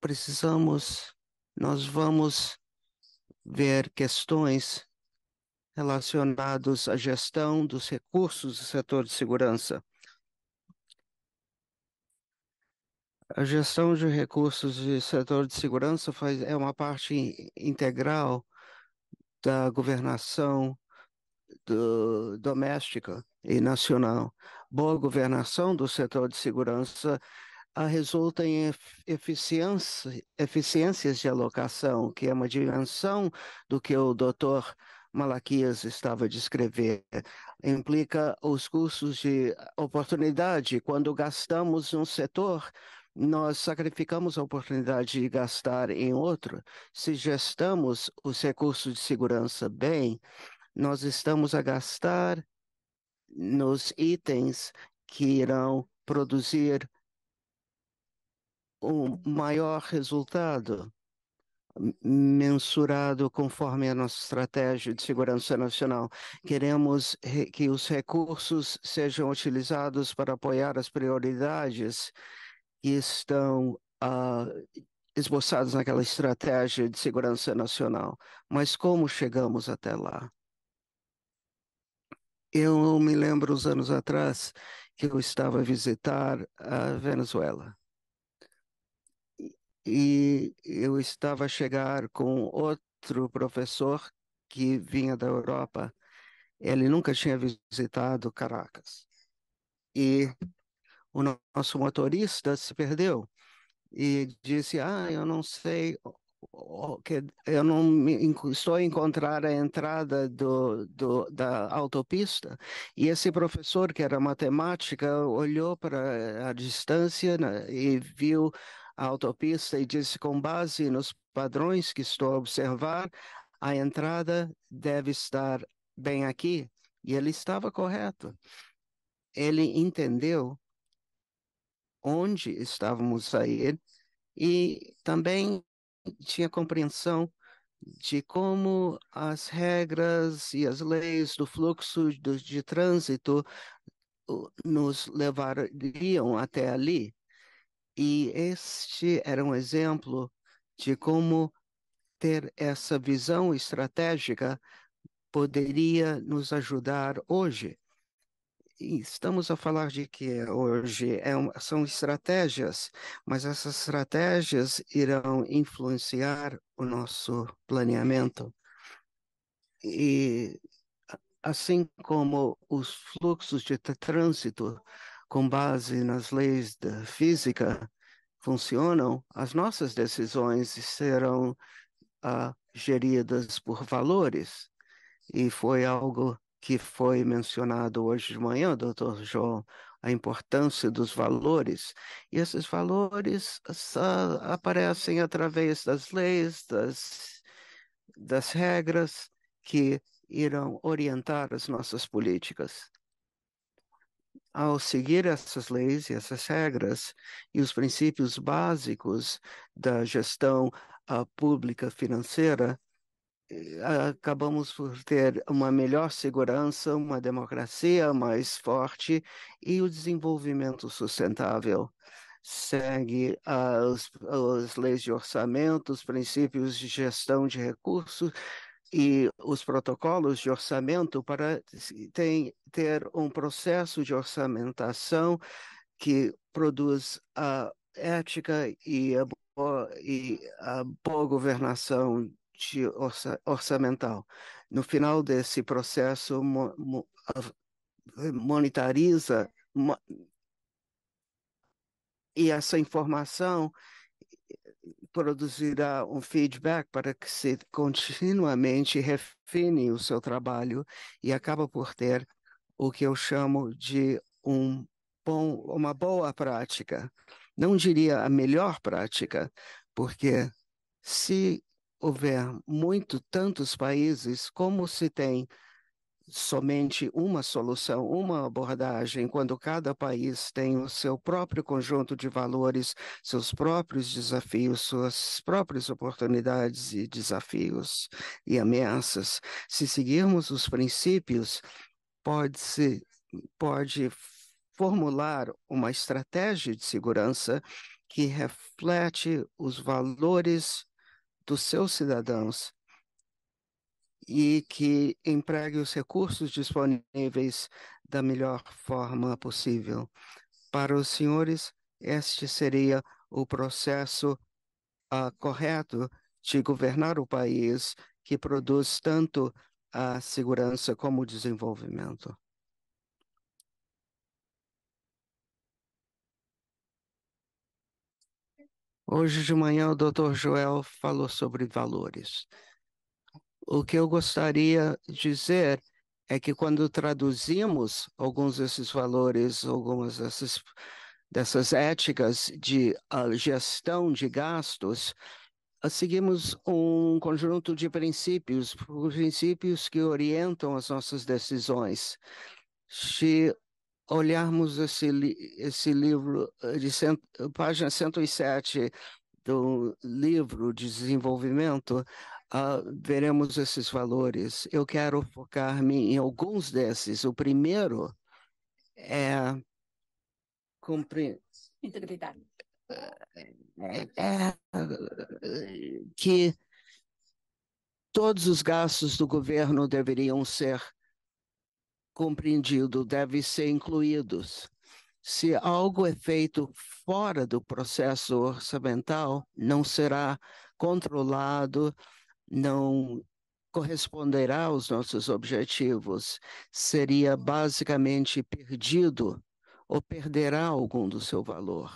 precisamos, nós vamos ver questões relacionadas à gestão dos recursos do setor de segurança. A gestão de recursos do setor de segurança faz, é uma parte integral da governação do, doméstica e nacional. Boa governação do setor de segurança resulta em eficiência, eficiências de alocação, que é uma dimensão do que o doutor Malaquias estava a descrever. Implica os custos de oportunidade. Quando gastamos num setor, nós sacrificamos a oportunidade de gastar em outro. Se gestamos os recursos de segurança bem, nós estamos a gastar nos itens que irão produzir o maior resultado mensurado conforme a nossa estratégia de segurança nacional. Queremos que os recursos sejam utilizados para apoiar as prioridades que estão uh, esboçadas naquela estratégia de segurança nacional. Mas como chegamos até lá? Eu me lembro, uns anos atrás, que eu estava a visitar a Venezuela e eu estava a chegar com outro professor que vinha da Europa. Ele nunca tinha visitado Caracas. E o nosso motorista se perdeu e disse: Ah, eu não sei, eu não estou a encontrar a entrada do, do, da autopista. E esse professor, que era matemática, olhou para a distância né, e viu a autopista e disse: com base nos padrões que estou a observar, a entrada deve estar bem aqui. E ele estava correto. Ele entendeu onde estávamos a ir e também tinha compreensão de como as regras e as leis do fluxo de, de trânsito nos levariam até ali. E este era um exemplo de como ter essa visão estratégica poderia nos ajudar hoje. estamos a falar de que hoje é são estratégias, mas essas estratégias irão influenciar o nosso planeamento. E assim como os fluxos de trânsito com base nas leis da física funcionam, as nossas decisões serão uh, geridas por valores. E foi algo que foi mencionado hoje de manhã, doutor João, a importância dos valores. E esses valores aparecem através das leis, das, das regras que irão orientar as nossas políticas ao seguir essas leis e essas regras e os princípios básicos da gestão uh, pública financeira, eh, acabamos por ter uma melhor segurança, uma democracia mais forte e o desenvolvimento sustentável. Segue as, as leis de orçamento, os princípios de gestão de recursos e os protocolos de orçamento para tem, ter um processo de orçamentação que produz a ética e a, boa, e a boa governação de orça, orçamental. No final desse processo, mo, mo, eh, monetariza mo, e essa informação produzirá um feedback para que se continuamente refine o seu trabalho e acaba por ter o que eu chamo de um bom, uma boa prática. Não diria a melhor prática, porque se houver muito tantos países como se tem somente uma solução, uma abordagem, quando cada país tem o seu próprio conjunto de valores, seus próprios desafios, suas próprias oportunidades e desafios e ameaças. Se seguirmos os princípios, pode-se pode formular uma estratégia de segurança que reflete os valores dos seus cidadãos e que empregue os recursos disponíveis da melhor forma possível. Para os senhores, este seria o processo uh, correto de governar o país que produz tanto a segurança como o desenvolvimento. Hoje de manhã, o Dr. Joel falou sobre valores. O que eu gostaria de dizer é que quando traduzimos alguns desses valores, algumas dessas, dessas éticas de ah, gestão de gastos, ah, seguimos um conjunto de princípios, princípios que orientam as nossas decisões. Se olharmos esse, esse livro ah, de cento, página 107 do livro de desenvolvimento, uh, veremos esses valores. Eu quero focar-me em alguns desses. O primeiro é cumprir. Integridade. É, é, que todos os gastos do governo deveriam ser compreendidos, devem ser incluídos. Se algo é feito fora do processo orçamental, não será controlado não corresponderá aos nossos objetivos, seria basicamente perdido ou perderá algum do seu valor.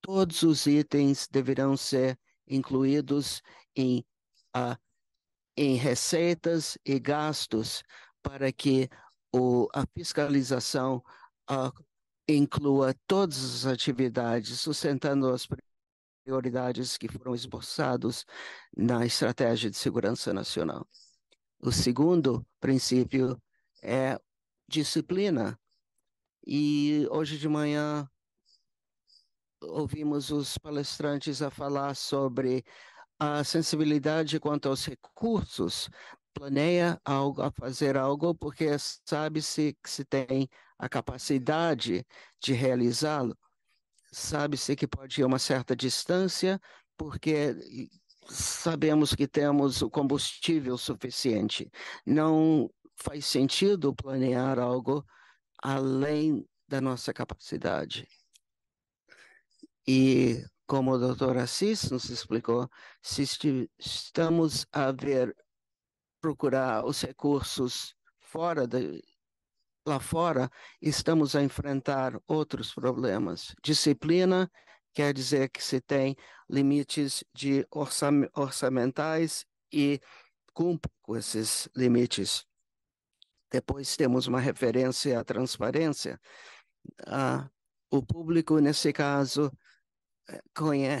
Todos os itens deverão ser incluídos em, a, em receitas e gastos para que o, a fiscalização a, ah, inclua todas as atividades, sustentando as prioridades que foram esboçados na Estratégia de Segurança Nacional. O segundo princípio é disciplina. E hoje de manhã ouvimos os palestrantes a falar sobre a sensibilidade quanto aos recursos. Planeia algo, a fazer algo porque sabe-se que se tem a capacidade de realizá-lo. Sabe-se que pode ir uma certa distância, porque sabemos que temos o combustível suficiente. Não faz sentido planear algo além da nossa capacidade. E como o doutor Assis nos explicou, se estamos a ver procurar os recursos fora de, lá fora, estamos a enfrentar outros problemas. Disciplina quer dizer que se tem limites de orçam orçamentais e cumpre com esses limites. Depois temos uma referência à transparência. Ah, o público, nesse caso,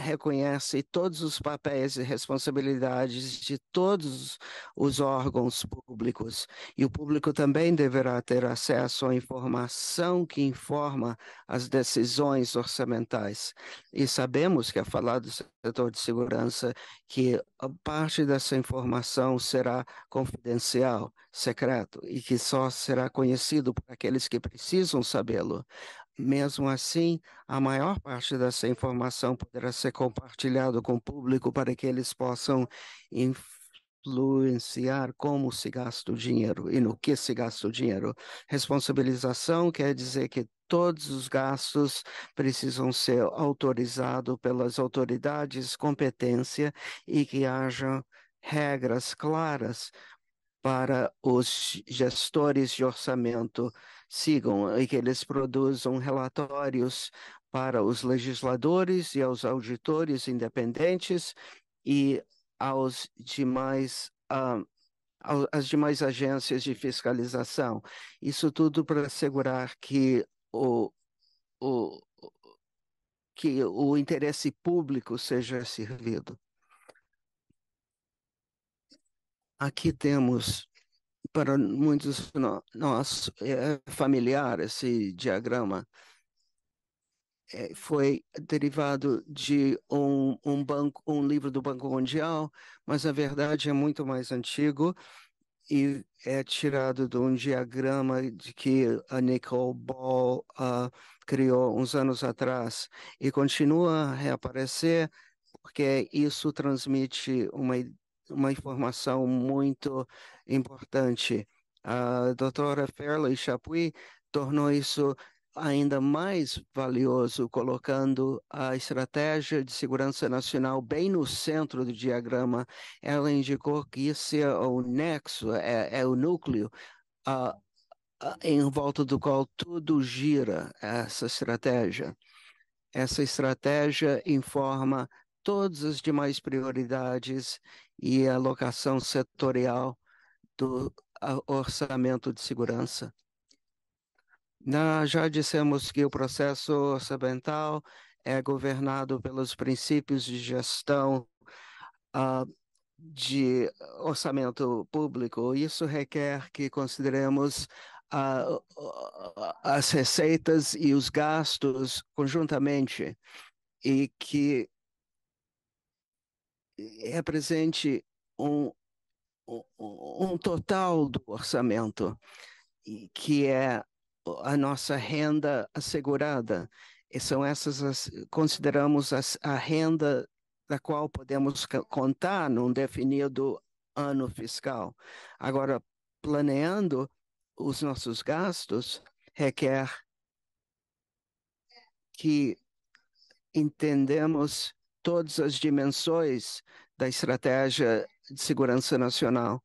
reconhece todos os papéis e responsabilidades de todos os órgãos públicos. E o público também deverá ter acesso à informação que informa as decisões orçamentais. E sabemos que a é falado do setor de segurança que parte dessa informação será confidencial, secreto, e que só será conhecido por aqueles que precisam sabê-lo. Mesmo assim, a maior parte dessa informação poderá ser compartilhada com o público para que eles possam influenciar como se gasta o dinheiro e no que se gasta o dinheiro. Responsabilização quer dizer que todos os gastos precisam ser autorizados pelas autoridades competência e que haja regras claras para os gestores de orçamento sigam e que eles produzam relatórios para os legisladores e aos auditores independentes e aos demais uh, ah, as demais agências de fiscalização. Isso tudo para assegurar que o, o, que o interesse público seja servido. Aqui temos para muitos no, nós é eh, familiar esse diagrama é, foi derivado de um, um banco um livro do Banco Mundial mas na verdade é muito mais antigo e é tirado de um diagrama de que a Nicole Ball uh, ah, criou uns anos atrás e continua a reaparecer porque isso transmite uma uma informação muito importante. A doutora Fairley Chapuis tornou isso ainda mais valioso, colocando a estratégia de segurança nacional bem no centro do diagrama. Ela indicou que esse é o nexo, é, é o núcleo uh, em volta do qual tudo gira, essa estratégia. Essa estratégia informa todas as demais prioridades e alocação setorial do orçamento de segurança. já dissemos que o processo orçamental é governado pelos princípios de gestão uh, de orçamento público. Isso requer que consideremos uh, as receitas e os gastos conjuntamente e que é represente um, um, um total do orçamento, que é a nossa renda assegurada. E são essas, as, consideramos as, a renda da qual podemos contar num definido ano fiscal. Agora, planeando os nossos gastos, requer que entendemos todas as dimensões da estratégia de segurança nacional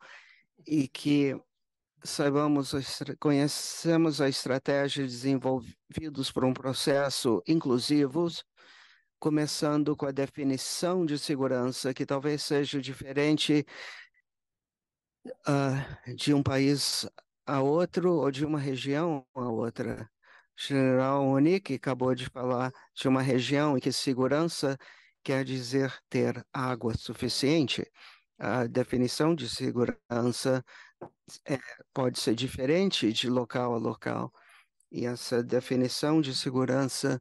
e que saibamos, conhecemos a estratégia desenvolvidos por um processo inclusivo, começando com a definição de segurança, que talvez seja diferente uh, de um país a outro ou de uma região a outra. General Onik acabou de falar de uma região em que segurança quer dizer ter água suficiente. A definição de segurança é, pode ser diferente de local a local. E essa definição de segurança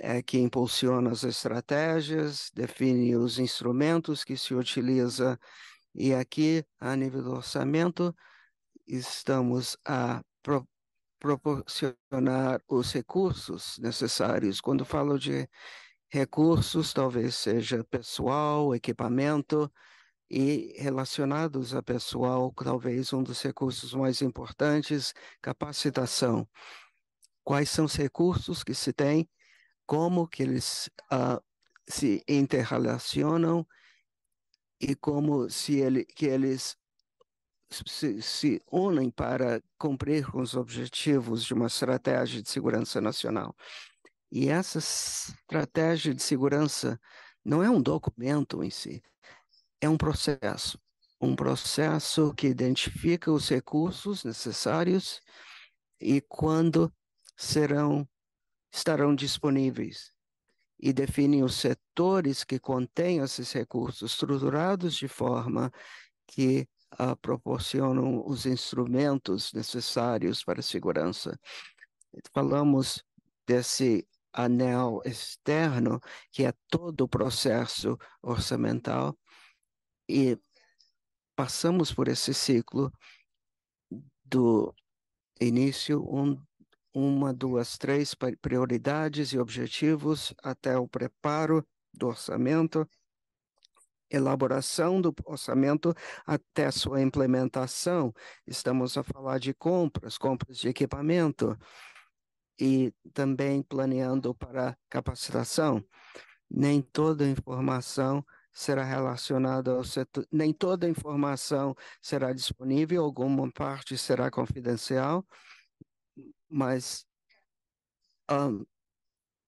é que impulsiona as estratégias, define os instrumentos que se utiliza. E aqui, a nível do orçamento, estamos a pro proporcionar os recursos necessários. Quando falo de recursos, talvez seja pessoal, equipamento, e relacionados a pessoal, talvez um dos recursos mais importantes, capacitação. Quais são os recursos que se tem, como que eles uh, se interrelacionam e como se ele, que eles se, se, unem para cumprir com os objetivos de uma estratégia de segurança nacional. E essa estratégia de segurança não é um documento em si, é um processo. Um processo que identifica os recursos necessários e quando serão estarão disponíveis e define os setores que contêm esses recursos estruturados de forma que uh, proporcionam os instrumentos necessários para a segurança. Falamos desse anel externo, que é todo o processo orçamental, e passamos por esse ciclo do início, um, uma, duas, três prioridades e objetivos, até o preparo do orçamento, elaboração do orçamento até sua implementação. Estamos a falar de compras, compras de equipamento, e também planeando para capacitação. Nem toda informação será relacionada ao setor, nem toda informação será disponível, alguma parte será confidencial, mas um,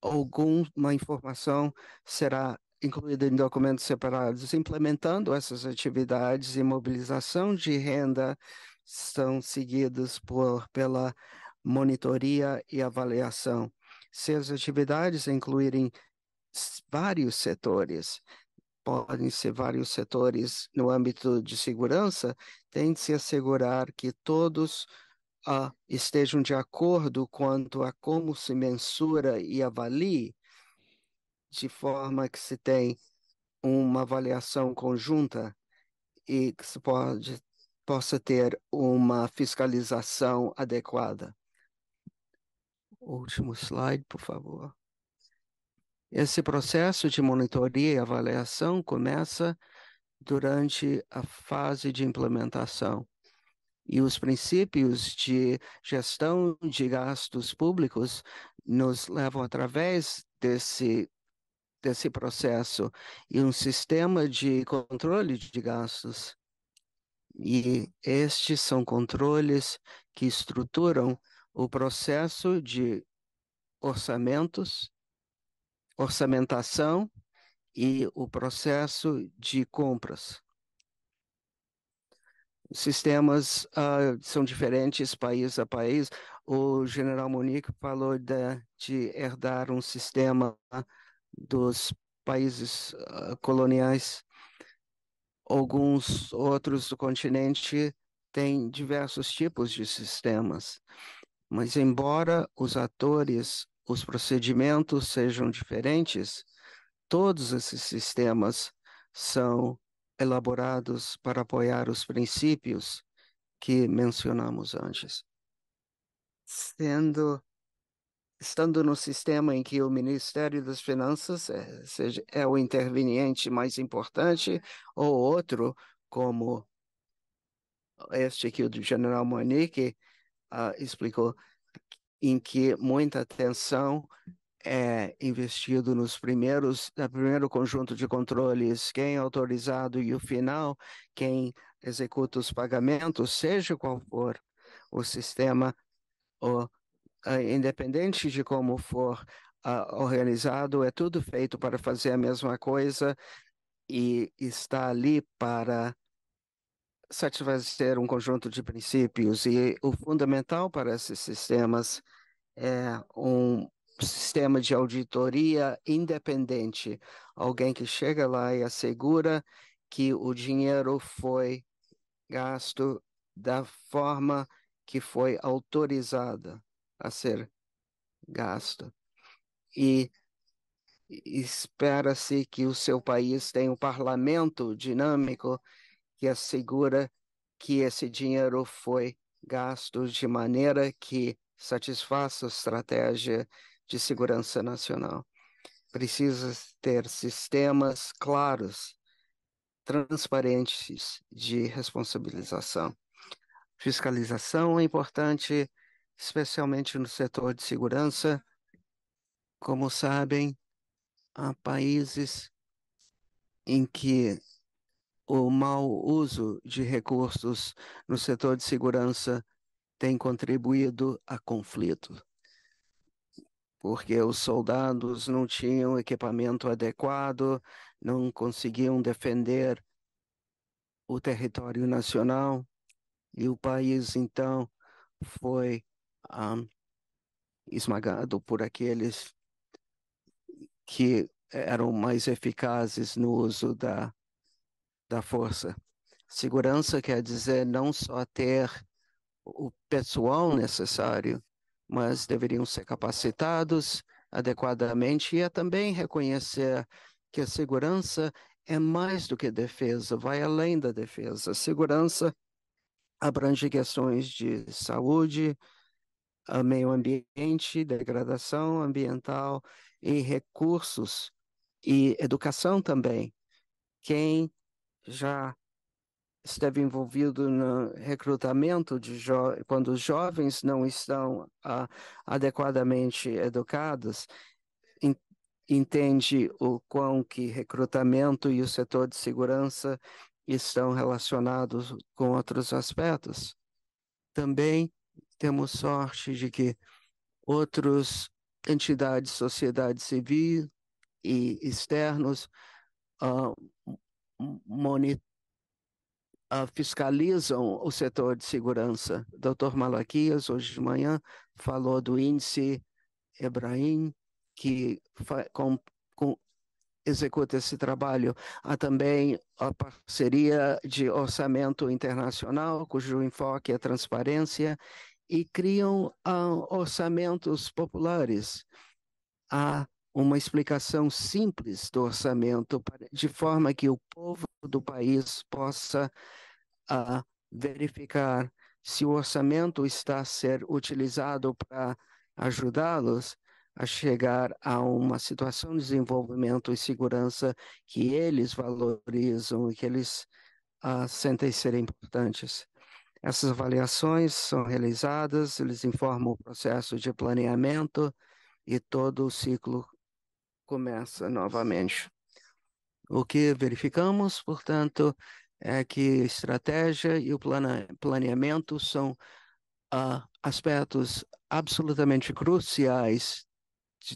alguma informação será incluída em documentos separados. Implementando essas atividades e mobilização de renda são seguidos por, pela monitoria e avaliação. Se as atividades incluírem vários setores, podem ser vários setores no âmbito de segurança, tem de se assegurar que todos ah, estejam de acordo quanto a como se mensura e avalie, de forma que se tem uma avaliação conjunta e que se pode, possa ter uma fiscalização adequada último slide, por favor. Esse processo de monitoria e avaliação começa durante a fase de implementação. E os princípios de gestão de gastos públicos nos levam através desse desse processo e um sistema de controle de gastos. E estes são controles que estruturam o processo de orçamentos, orçamentação e o processo de compras. Sistemas uh, são diferentes país a país. O general Monique falou de, de herdar um sistema dos países uh, coloniais. Alguns outros do continente têm diversos tipos de sistemas. Mas, embora os atores, os procedimentos sejam diferentes, todos esses sistemas são elaborados para apoiar os princípios que mencionamos antes. Sendo estando no sistema em que o Ministério das Finanças é, seja, é o interveniente mais importante, ou outro, como este aqui do General Monique, uh, explicou em que muita atenção é investido nos primeiros, no primeiro conjunto de controles, quem é autorizado e o final, quem executa os pagamentos, seja qual for o sistema, ou, uh, ah, independente de como for uh, organizado, é tudo feito para fazer a mesma coisa e está ali para satisfazer um conjunto de princípios e o fundamental para esses sistemas é um sistema de auditoria independente, alguém que chega lá e assegura que o dinheiro foi gasto da forma que foi autorizada a ser gasto. E espera-se que o seu país tenha um parlamento dinâmico e assegura que esse dinheiro foi gasto de maneira que satisfaça a estratégia de segurança nacional. Precisa ter sistemas claros, transparentes de responsabilização. Fiscalização é importante, especialmente no setor de segurança. Como sabem, há países em que o mau uso de recursos no setor de segurança tem contribuído a conflito, porque os soldados não tinham equipamento adequado, não conseguiam defender o território nacional e o país então foi um, ah, esmagado por aqueles que eram mais eficazes no uso da da força. Segurança quer dizer não só ter o pessoal necessário, mas deveriam ser capacitados adequadamente e é também reconhecer que a segurança é mais do que defesa, vai além da defesa. A segurança abrange questões de saúde, meio ambiente, degradação ambiental e recursos e educação também. Quem já esteve envolvido no recrutamento de quando os jovens não estão ah, adequadamente educados, entende o quão que recrutamento e o setor de segurança estão relacionados com outros aspectos. Também temos sorte de que outras entidades, sociedade civil e externos, ah, monitor, ah, fiscalizam o setor de segurança. O doutor Malaquias, hoje de manhã, falou do índice Ebrahim, que com, com, executa esse trabalho. Há também a parceria de orçamento internacional, cujo enfoque é transparência, e criam ah, orçamentos populares. Há uma explicação simples do orçamento, de forma que o povo do país possa uh, verificar se o orçamento está a ser utilizado para ajudá-los a chegar a uma situação de desenvolvimento e segurança que eles valorizam e que eles uh, sentem ser importantes. Essas avaliações são realizadas, eles informam o processo de planeamento e todo o ciclo começa novamente. O que verificamos, portanto, é que estratégia e o planeamento são uh, aspectos absolutamente cruciais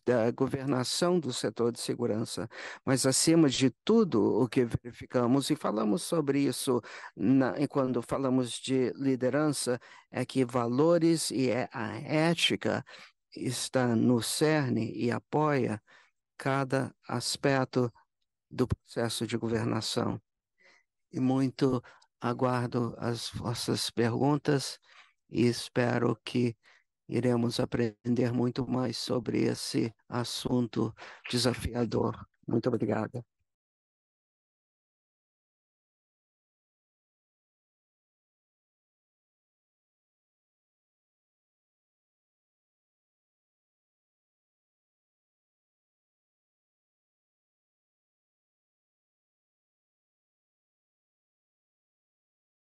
da governação do setor de segurança, mas acima de tudo o que verificamos e falamos sobre isso na, quando falamos de liderança é que valores e é a ética está no cerne e apoia cada aspecto do processo de governação. E muito aguardo as vossas perguntas e espero que iremos aprender muito mais sobre esse assunto desafiador. Muito obrigada.